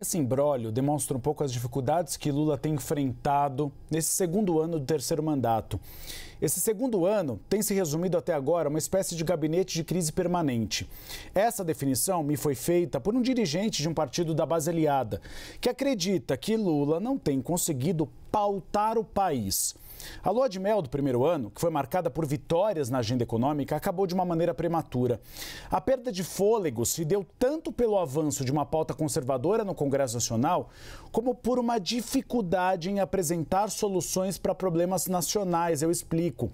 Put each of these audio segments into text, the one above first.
Esse imbróglio demonstra um pouco as dificuldades que Lula tem enfrentado nesse segundo ano do terceiro mandato. Esse segundo ano tem se resumido até agora uma espécie de gabinete de crise permanente. Essa definição me foi feita por um dirigente de um partido da base aliada, que acredita que Lula não tem conseguido pautar o país. A lua de mel do primeiro ano, que foi marcada por vitórias na agenda econômica, acabou de uma maneira prematura. A perda de fôlego se deu tanto pelo avanço de uma pauta conservadora no Congresso Nacional, como por uma dificuldade em apresentar soluções para problemas nacionais. Eu explico.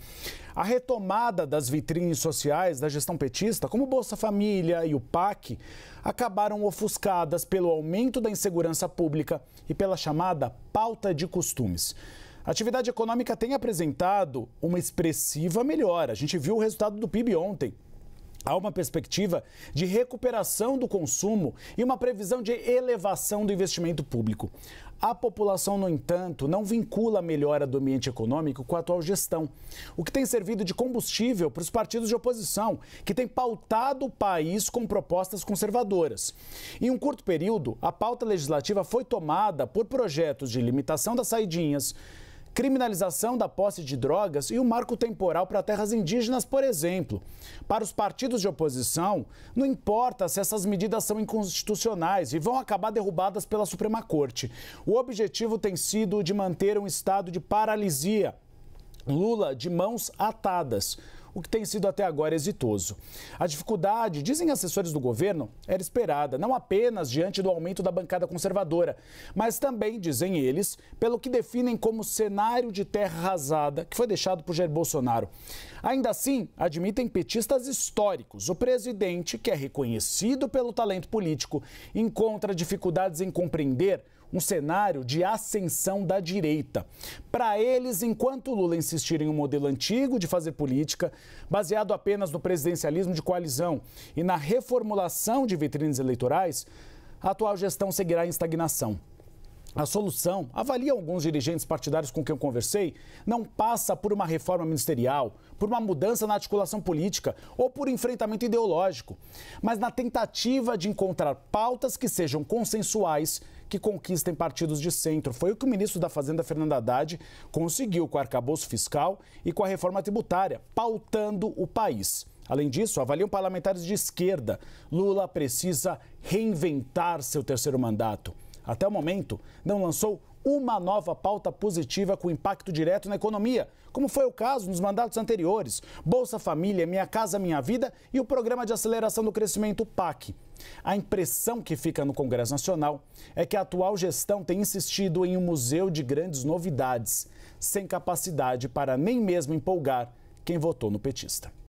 A retomada das vitrines sociais da gestão petista, como Bolsa Família e o PAC, acabaram ofuscadas pelo aumento da insegurança pública e pela chamada pauta de costumes. A atividade econômica tem apresentado uma expressiva melhora. A gente viu o resultado do PIB ontem. Há uma perspectiva de recuperação do consumo e uma previsão de elevação do investimento público. A população, no entanto, não vincula a melhora do ambiente econômico com a atual gestão, o que tem servido de combustível para os partidos de oposição, que têm pautado o país com propostas conservadoras. Em um curto período, a pauta legislativa foi tomada por projetos de limitação das saidinhas, criminalização da posse de drogas e o marco temporal para terras indígenas, por exemplo. Para os partidos de oposição, não importa se essas medidas são inconstitucionais e vão acabar derrubadas pela Suprema Corte. O objetivo tem sido de manter um estado de paralisia. Lula de mãos atadas o que tem sido até agora exitoso. A dificuldade, dizem assessores do governo, era esperada, não apenas diante do aumento da bancada conservadora, mas também, dizem eles, pelo que definem como cenário de terra arrasada que foi deixado por Jair Bolsonaro. Ainda assim, admitem petistas históricos. O presidente, que é reconhecido pelo talento político, encontra dificuldades em compreender um cenário de ascensão da direita. Para eles, enquanto Lula insistir em um modelo antigo de fazer política, baseado apenas no presidencialismo de coalizão e na reformulação de vitrines eleitorais, a atual gestão seguirá em estagnação. A solução, avalia alguns dirigentes partidários com quem eu conversei, não passa por uma reforma ministerial, por uma mudança na articulação política ou por enfrentamento ideológico, mas na tentativa de encontrar pautas que sejam consensuais, que conquistem partidos de centro. Foi o que o ministro da Fazenda, Fernando Haddad, conseguiu com o arcabouço fiscal e com a reforma tributária, pautando o país. Além disso, avaliam parlamentares de esquerda. Lula precisa reinventar seu terceiro mandato. Até o momento, não lançou uma nova pauta positiva com impacto direto na economia, como foi o caso nos mandatos anteriores: Bolsa Família, Minha Casa Minha Vida e o Programa de Aceleração do Crescimento PAC. A impressão que fica no Congresso Nacional é que a atual gestão tem insistido em um museu de grandes novidades, sem capacidade para nem mesmo empolgar quem votou no petista.